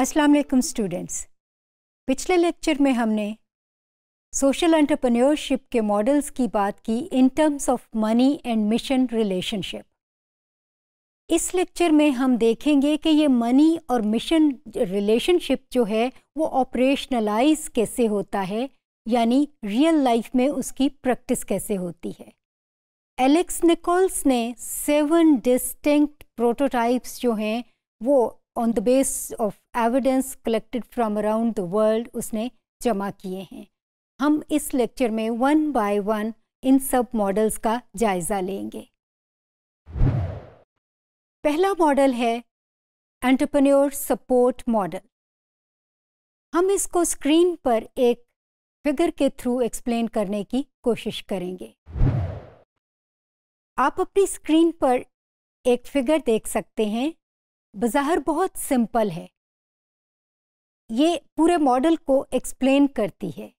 अस्सलाम वालेकुम स्टूडेंट्स पिछले लेक्चर में हमने सोशल एंटरप्रेन्योरशिप के मॉडल्स की बात की in terms of money and mission relationship इस लेक्चर में हम देखेंगे कि ये मनी और मिशन रिलेशनशिप जो है वो ऑपरेशनलाइज कैसे होता है यानी रियल लाइफ में उसकी प्रैक्टिस कैसे होती है एलेक्स निकोल्स ने सेवन डिस्टिंक्ट प्रोटोटाइप्स जो हैं वो on the base of evidence collected from around the world उसने जमा किए हैं हम इस लेक्चर में वन बाय वन इन सब मॉडल्स का जायज़ा लेंगे पहला मॉडल है एंटरप्रेन्योर सपोर्ट मॉडल हम इसको स्क्रीन पर एक फिगर के थ्रू एक्सप्लेन करने की कोशिश करेंगे आप अपनी स्क्रीन पर एक फिगर देख सकते हैं बाहर बहुत सिंपल है ये पूरे मॉडल को एक्सप्लेन करती है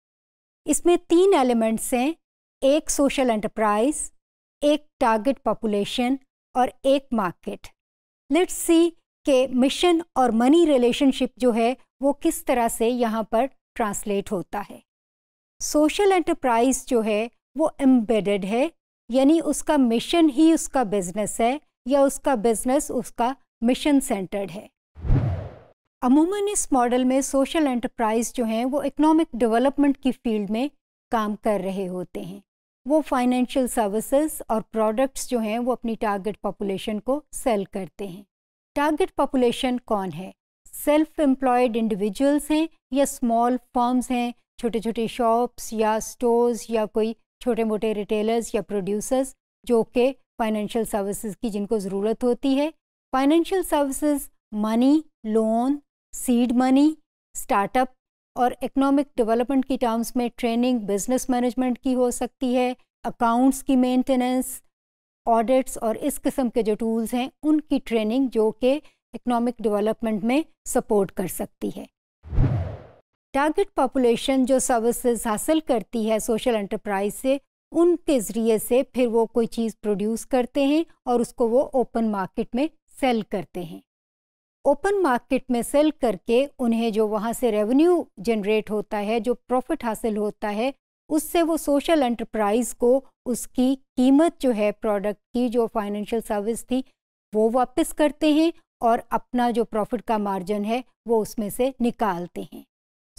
इसमें तीन एलिमेंट्स हैं एक सोशल एंटरप्राइज एक टारगेट पॉपुलेशन और एक मार्केट लेट्स सी के मिशन और मनी रिलेशनशिप जो है वो किस तरह से यहाँ पर ट्रांसलेट होता है सोशल एंटरप्राइज जो है वो एम्बेडेड है यानी उसका मिशन ही उसका बिजनेस है या उसका बिजनेस उसका मिशन सेंटर्ड है अमूमन इस मॉडल में सोशल एंटरप्राइज जो हैं वो इकोनॉमिक डेवलपमेंट की फील्ड में काम कर रहे होते हैं वो फाइनेंशियल सर्विसेज और प्रोडक्ट्स जो हैं वो अपनी टारगेट पॉपुलेशन को सेल करते हैं टारगेट पॉपुलेशन कौन है सेल्फ एम्प्लॉयड इंडिविजुअल्स हैं या स्मॉल फर्म्स हैं छोटे छोटे शॉप्स या स्टोर्स या कोई छोटे मोटे रिटेलर्स या प्रोड्यूसर्स जो कि फाइनेंशियल सर्विसेज की जिनको ज़रूरत होती है financial services money loan seed money startup और इकोनॉमिक डेवलपमेंट की टर्म्स में ट्रेनिंग बिजनेस मैनेजमेंट की हो सकती है अकाउंट्स की मेंटेनेंस ऑडिट्स और इस किस्म के जो टूल्स हैं उनकी ट्रेनिंग जो कि इकोनॉमिक डेवलपमेंट में सपोर्ट कर सकती है टारगेट पॉपुलेशन जो सर्विसेज हासिल करती है सोशल एंटरप्राइज से उनके ज़रिए से फिर वो कोई चीज़ प्रोड्यूस करते हैं और उसको वो ओपन मार्केट में सेल करते हैं ओपन मार्केट में सेल करके उन्हें जो वहाँ से रेवेन्यू जनरेट होता है जो प्रॉफिट हासिल होता है उससे वो सोशल एंटरप्राइज को उसकी कीमत जो है प्रोडक्ट की जो फाइनेंशियल सर्विस थी वो वापस करते हैं और अपना जो प्रॉफिट का मार्जिन है वो उसमें से निकालते हैं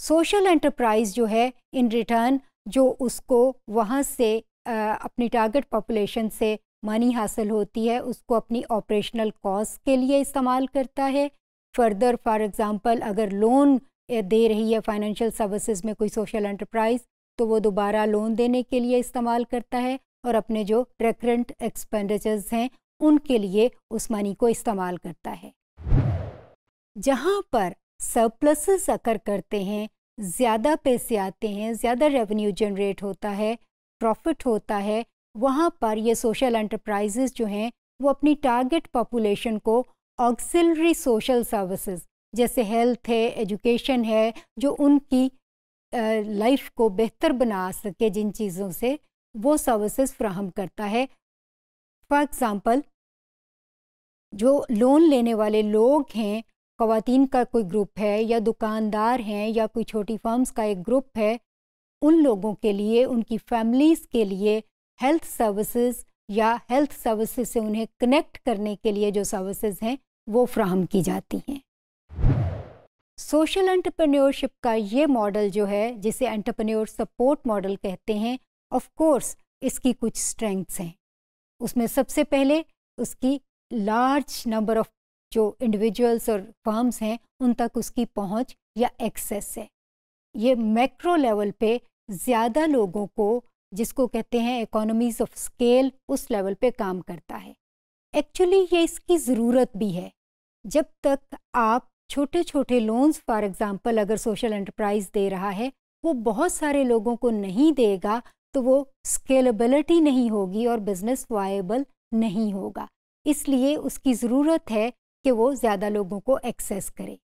सोशल एंटरप्राइज जो है इन रिटर्न जो उसको वहाँ से अपनी टारगेट पॉपुलेशन से मनी हासिल होती है उसको अपनी ऑपरेशनल कॉस्ट के लिए इस्तेमाल करता है फर्दर फॉर एग्ज़ाम्पल अगर लोन दे रही है फाइनेंशियल सर्विसेज में कोई सोशल एंटरप्राइज तो वो दोबारा लोन देने के लिए इस्तेमाल करता है और अपने जो रेकरेंट एक्सपेंडिचर्स हैं उनके लिए उस मनी को इस्तेमाल करता है जहाँ पर सरप्लस अकर करते हैं ज़्यादा पैसे आते हैं ज़्यादा रेवेन्यू जनरेट होता है प्रॉफिट होता है वहाँ पर ये सोशल एंटरप्राइजेज जो हैं वो अपनी टारगेट पॉपुलेशन को ऑक्सिलरी सोशल सर्विसेज जैसे हेल्थ है एजुकेशन है जो उनकी लाइफ को बेहतर बना सके जिन चीज़ों से वो सर्विसेज फ्राहम करता है फॉर एग्ज़ाम्पल जो लोन लेने वाले लोग हैं खातन का कोई ग्रुप है या दुकानदार हैं या कोई छोटी फर्म्स का एक ग्रुप है उन लोगों के लिए उनकी फैमिलीज़ के लिए हेल्थ सर्विसेज या हेल्थ सर्विसेज से उन्हें कनेक्ट करने के लिए जो सर्विसेज हैं वो फ्राहम की जाती हैं सोशल एंटरप्रेन्योरशिप का ये मॉडल जो है जिसे एंटरप्रेन्योर सपोर्ट मॉडल कहते हैं ऑफ कोर्स इसकी कुछ स्ट्रेंथ्स हैं उसमें सबसे पहले उसकी लार्ज नंबर ऑफ जो इंडिविजुअल्स और फर्म्स हैं उन तक उसकी पहुंच या एक्सेस है ये मैक्रो लेवल पे ज़्यादा लोगों को जिसको कहते हैं इकोनॉमीज ऑफ स्केल उस लेवल पे काम करता है एक्चुअली ये इसकी ज़रूरत भी है जब तक आप छोटे छोटे लोन्स फॉर एग्ज़ाम्पल अगर सोशल एंटरप्राइज दे रहा है वो बहुत सारे लोगों को नहीं देगा तो वो स्केलेबिलिटी नहीं होगी और बिज़नेस वायबल नहीं होगा इसलिए उसकी ज़रूरत है कि वो ज़्यादा लोगों को एक्सेस करे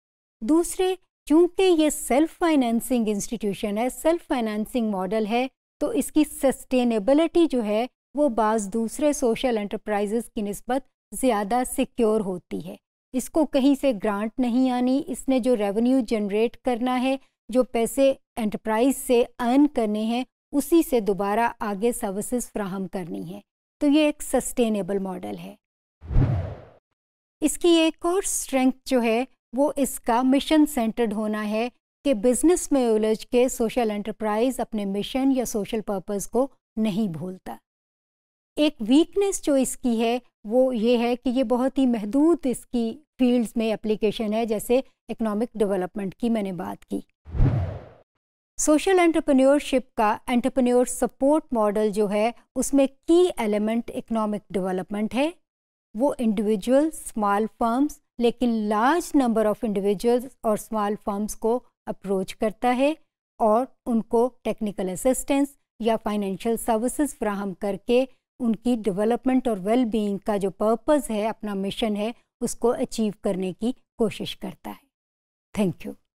दूसरे चूँकि ये सेल्फ फाइनेंसिंग इंस्टीट्यूशन है सेल्फ फाइनेंसिंग मॉडल है तो इसकी सस्टेनेबिलिटी जो है वो बाज़ दूसरे सोशल एंटरप्राइजेज़ की नस्बत ज़्यादा सिक्योर होती है इसको कहीं से ग्रांट नहीं आनी इसने जो रेवेन्यू जनरेट करना है जो पैसे एंटरप्राइज से अर्न करने हैं उसी से दोबारा आगे सर्विसेज फ्राहम करनी है तो ये एक सस्टेनेबल मॉडल है इसकी एक और स्ट्रेंथ जो है वो इसका मिशन सेंटर्ड होना है कि बिजनेस में उलझ के सोशल एंटरप्राइज अपने मिशन या सोशल पर्पस को नहीं भूलता एक वीकनेस जो इसकी है वो ये है कि ये बहुत ही महदूद इसकी फील्ड्स में एप्लीकेशन है जैसे इकोनॉमिक डेवलपमेंट की मैंने बात की सोशल एंटरप्रेन्योरशिप का एंटरप्रेन्योर सपोर्ट मॉडल जो है उसमें की एलिमेंट इकोनॉमिक डेवलपमेंट है वो इंडिविजुअल स्मॉल फर्म्स लेकिन लार्ज नंबर ऑफ इंडिविजुअल्स और स्मॉल फर्म्स को अप्रोच करता है और उनको टेक्निकल असिस्टेंस या फाइनेंशियल सर्विसेज फ्राहम करके उनकी डेवलपमेंट और वेल बीइंग का जो पर्पज़ है अपना मिशन है उसको अचीव करने की कोशिश करता है थैंक यू